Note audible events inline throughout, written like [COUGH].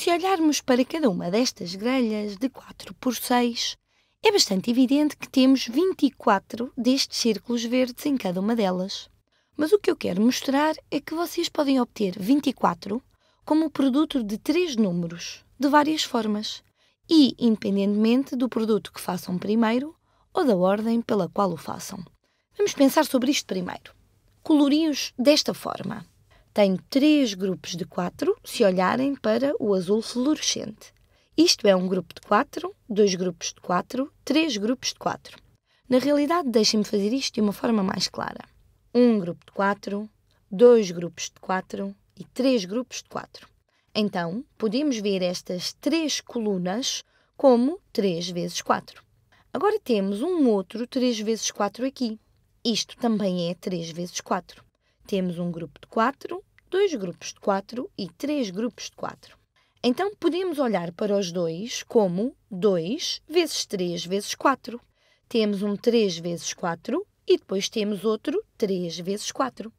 Se olharmos para cada uma destas grelhas de 4 por 6, é bastante evidente que temos 24 destes círculos verdes em cada uma delas. Mas o que eu quero mostrar é que vocês podem obter 24 como produto de três números, de várias formas, e independentemente do produto que façam primeiro ou da ordem pela qual o façam. Vamos pensar sobre isto primeiro. Colori-os desta forma tem três grupos de quatro se olharem para o azul fluorescente. Isto é um grupo de quatro, dois grupos de quatro, três grupos de quatro. Na realidade, deixem-me fazer isto de uma forma mais clara. Um grupo de quatro, dois grupos de quatro e três grupos de quatro. Então, podemos ver estas três colunas como 3 vezes 4. Agora temos um outro 3 vezes 4 aqui. Isto também é 3 vezes 4. Temos um grupo de 4, dois grupos de quatro e três grupos de quatro. Então podemos olhar para os dois como 2 vezes 3 vezes 4. Temos um 3 vezes 4 e depois temos outro 3 vezes 4.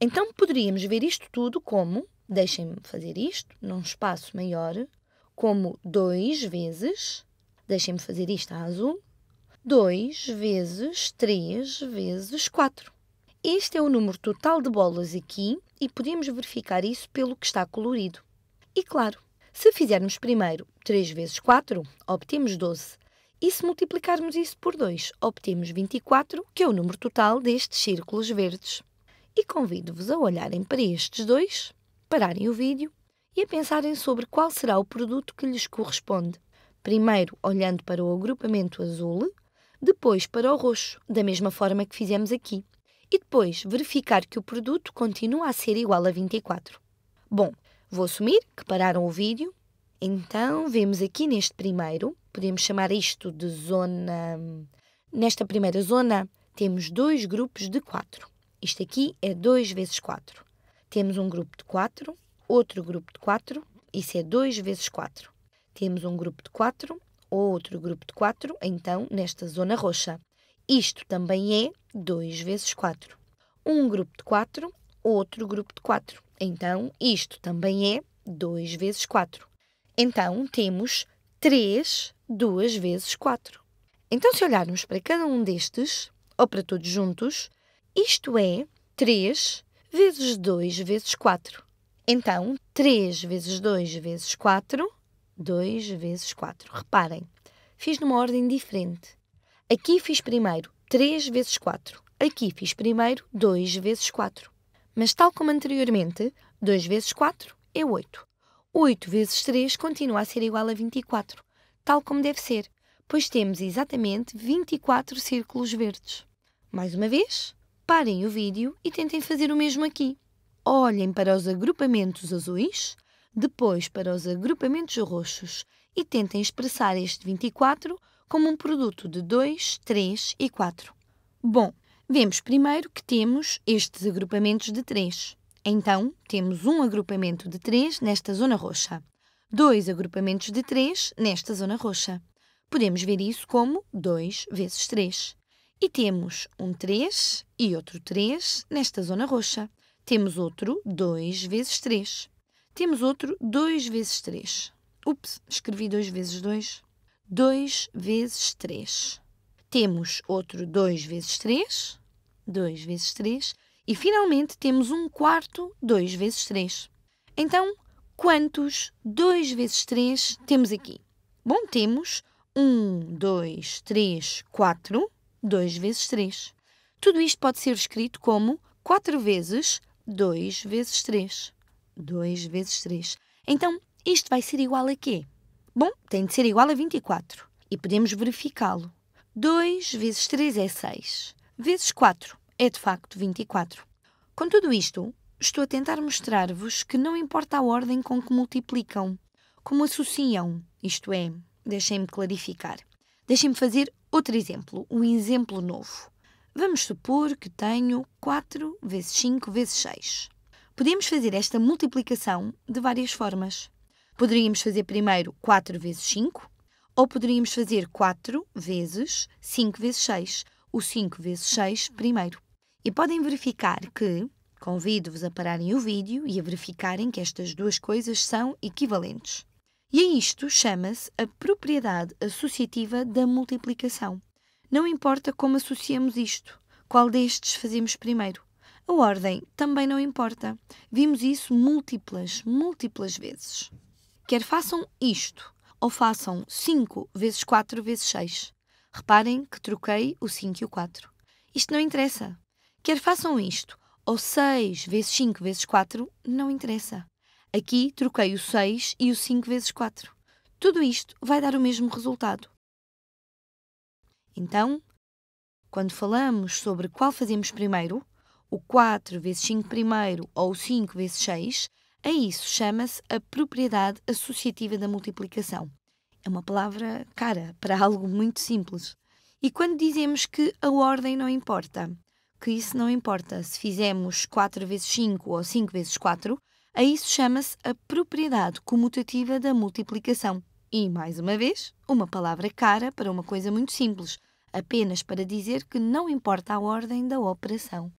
Então poderíamos ver isto tudo como, deixem-me fazer isto num espaço maior, como 2 vezes, deixem-me fazer isto a azul, 2 vezes 3 vezes 4. Este é o número total de bolas aqui e podemos verificar isso pelo que está colorido. E claro, se fizermos primeiro 3 vezes 4, obtemos 12. E se multiplicarmos isso por 2, obtemos 24, que é o número total destes círculos verdes. E convido-vos a olharem para estes dois, pararem o vídeo e a pensarem sobre qual será o produto que lhes corresponde. Primeiro olhando para o agrupamento azul, depois para o roxo, da mesma forma que fizemos aqui e depois verificar que o produto continua a ser igual a 24. Bom, vou assumir que pararam o vídeo. Então, vemos aqui neste primeiro, podemos chamar isto de zona... Nesta primeira zona, temos dois grupos de 4. Isto aqui é 2 vezes 4. Temos um grupo de 4, outro grupo de 4, isso é 2 vezes 4. Temos um grupo de 4, outro grupo de 4, então nesta zona roxa. Isto também é 2 vezes 4. Um grupo de 4, outro grupo de 4. Então, isto também é 2 vezes 4. Então, temos 3 2 vezes 4. Então, se olharmos para cada um destes, ou para todos juntos, isto é 3 vezes 2 vezes 4. Então, 3 vezes 2 vezes 4, 2 vezes 4. Reparem, fiz numa ordem diferente. Aqui fiz primeiro 3 vezes 4. Aqui fiz primeiro 2 vezes 4. Mas, tal como anteriormente, 2 vezes 4 é 8. 8 vezes 3 continua a ser igual a 24, tal como deve ser, pois temos exatamente 24 círculos verdes. Mais uma vez, parem o vídeo e tentem fazer o mesmo aqui. Olhem para os agrupamentos azuis, depois para os agrupamentos roxos e tentem expressar este 24 como um produto de 2, 3 e 4. Bom, vemos primeiro que temos estes agrupamentos de 3. Então, temos um agrupamento de 3 nesta zona roxa, dois agrupamentos de 3 nesta zona roxa. Podemos ver isso como 2 vezes 3. E temos um 3 e outro 3 nesta zona roxa. Temos outro 2 vezes 3. Temos outro 2 vezes 3. Ups, escrevi 2 vezes 2. 2 vezes 3. Temos outro 2 vezes 3, 2 vezes 3, e finalmente temos um quarto 2 vezes 3. Então, quantos 2 vezes 3 temos aqui? Bom, temos 1, 2, 3, 4, 2 vezes 3. Tudo isto pode ser escrito como 4 vezes 2 vezes 3. 2 vezes 3. Então, isto vai ser igual a quê? Bom, tem de ser igual a 24 e podemos verificá-lo. 2 vezes 3 é 6, vezes 4 é de facto 24. Com tudo isto, estou a tentar mostrar-vos que não importa a ordem com que multiplicam, como associam, isto é, deixem-me clarificar. Deixem-me fazer outro exemplo, um exemplo novo. Vamos supor que tenho 4 vezes 5 vezes 6. Podemos fazer esta multiplicação de várias formas. Poderíamos fazer primeiro 4 vezes 5, ou poderíamos fazer 4 vezes 5 vezes 6, o 5 vezes 6 primeiro. E podem verificar que, convido-vos a pararem o vídeo e a verificarem que estas duas coisas são equivalentes. E a isto chama-se a propriedade associativa da multiplicação. Não importa como associamos isto, qual destes fazemos primeiro. A ordem também não importa. Vimos isso múltiplas, múltiplas vezes quer façam isto ou façam 5 vezes 4 vezes 6. Reparem que troquei o 5 e o 4. Isto não interessa. Quer façam isto ou 6 vezes 5 vezes 4, não interessa. Aqui troquei o 6 e o 5 vezes 4. Tudo isto vai dar o mesmo resultado. Então, quando falamos sobre qual fazemos primeiro, o 4 vezes 5 primeiro ou o 5 vezes 6, a isso chama-se a propriedade associativa da multiplicação. É uma palavra cara para [LAUGHS] algo muito simples. E quando dizemos que a ordem não importa, que isso não importa se fizemos 4 vezes 5 ou 5 vezes 4, a isso chama-se a propriedade comutativa da multiplicação. E, mais uma vez, uma palavra cara para uma coisa muito simples, apenas para dizer que não importa a ordem da operação.